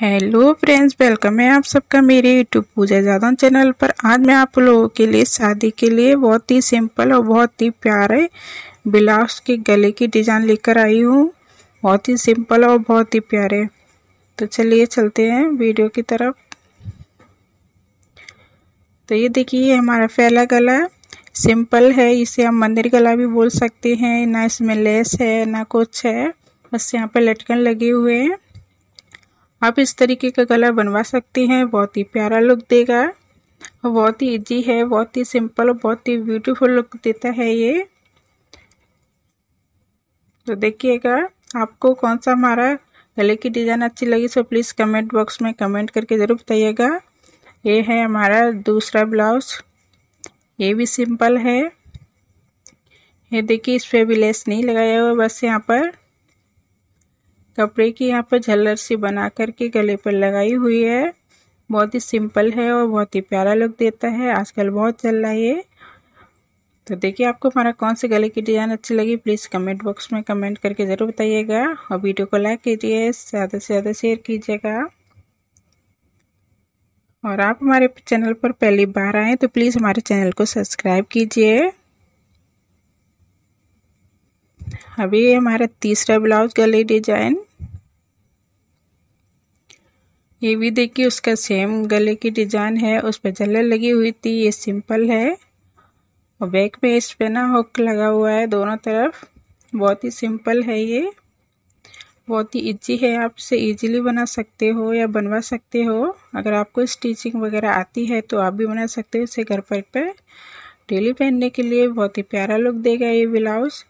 hello friends welcome है आप सबका मेरे यूट्यूब पूजा जादव चैनल पर आज मैं आप लोगों के लिए शादी के लिए बहुत ही सिंपल और बहुत ही प्यारे ब्लाउज के गले की डिज़ाइन लेकर आई हूँ बहुत ही सिंपल और बहुत ही प्यारे तो चलिए चलते हैं वीडियो की तरफ तो ये देखिए हमारा पहला गला सिंपल है इसे हम मंदिर गला भी बोल सकते हैं ना इसमें लेस है ना कुछ है बस यहाँ पर लटकन लगे हुए हैं आप इस तरीके का गला बनवा सकती हैं बहुत ही प्यारा लुक देगा और बहुत ही इजी है बहुत ही सिंपल और बहुत ही ब्यूटीफुल लुक देता है ये तो देखिएगा आपको कौन सा हमारा गले की डिज़ाइन अच्छी लगी सो प्लीज़ कमेंट बॉक्स में कमेंट करके ज़रूर बताइएगा ये है हमारा दूसरा ब्लाउज ये भी सिंपल है ये देखिए इस पर भी लेस नहीं लगाया हुआ बस यहाँ पर कपड़े की यहाँ पर झल्लर सी बना करके गले पर लगाई हुई है बहुत ही सिंपल है और बहुत ही प्यारा लुक देता है आजकल बहुत चल रहा है ये तो देखिए आपको हमारा कौन से गले की डिज़ाइन अच्छी लगी प्लीज़ कमेंट बॉक्स में कमेंट करके ज़रूर बताइएगा और वीडियो को लाइक कीजिए ज़्यादा से ज़्यादा शेयर कीजिएगा और आप हमारे चैनल पर पहली बार आए तो प्लीज़ हमारे चैनल को सब्सक्राइब कीजिए अभी हमारा तीसरा ब्लाउज गले डिजाइन ये भी देखिए उसका सेम गले की डिजाइन है उस पर झलर लगी हुई थी ये सिंपल है और बैक में इस पे ना हुक लगा हुआ है दोनों तरफ बहुत ही सिंपल है ये बहुत ही इजी है आप इसे इजीली बना सकते हो या बनवा सकते हो अगर आपको स्टिचिंग वगैरह आती है तो आप भी बना सकते हो इसे घर पर पे डेली पहनने के लिए बहुत ही प्यारा लुक देगा ये ब्लाउज़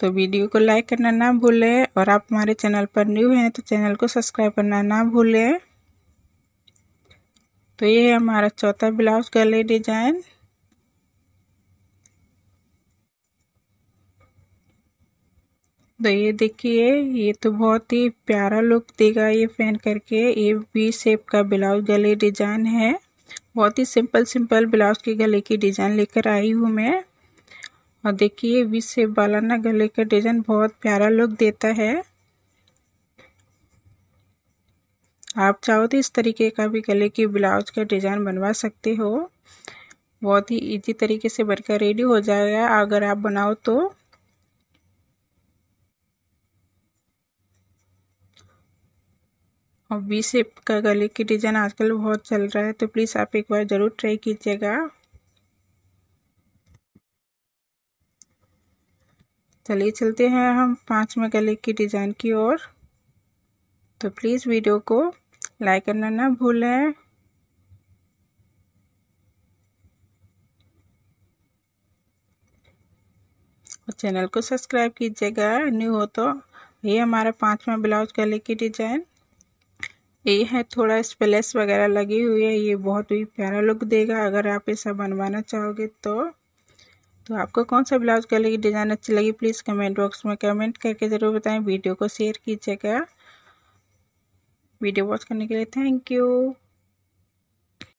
तो वीडियो को लाइक करना ना भूलें और आप हमारे चैनल पर न्यू हैं तो चैनल को सब्सक्राइब करना ना भूलें तो ये है हमारा चौथा ब्लाउज गले डिजाइन तो ये देखिए ये तो बहुत ही प्यारा लुक देगा ये पहन करके ये वी शेप का ब्लाउज गले डिजाइन है बहुत ही सिंपल सिंपल ब्लाउज के गले की डिजाइन लेकर आई हूँ मैं और देखिए वी सेप वाला ना गले का डिजाइन बहुत प्यारा लुक देता है आप चाहो तो इस तरीके का भी गले की ब्लाउज का डिज़ाइन बनवा सकते हो बहुत ही इजी तरीके से बनकर रेडी हो जाएगा अगर आप बनाओ तो और वी शेप का गले की डिज़ाइन आजकल बहुत चल रहा है तो प्लीज़ आप एक बार ज़रूर ट्राई कीजिएगा चलिए चलते हैं हम पाँचवें गले की डिज़ाइन की ओर तो प्लीज़ वीडियो को लाइक करना ना भूलें और चैनल को सब्सक्राइब कीजिएगा न्यू हो तो ये हमारा पाँचवा ब्लाउज गले की डिजाइन ये है थोड़ा स्पेलेस वगैरह लगी हुई है ये बहुत ही प्यारा लुक देगा अगर आप ऐसा बनवाना चाहोगे तो तो आपको कौन सा ब्लाउज़ कलर की डिज़ाइन अच्छी लगी प्लीज़ कमेंट बॉक्स में कमेंट करके ज़रूर बताएं वीडियो को शेयर कीजिएगा वीडियो वॉच करने के लिए थैंक यू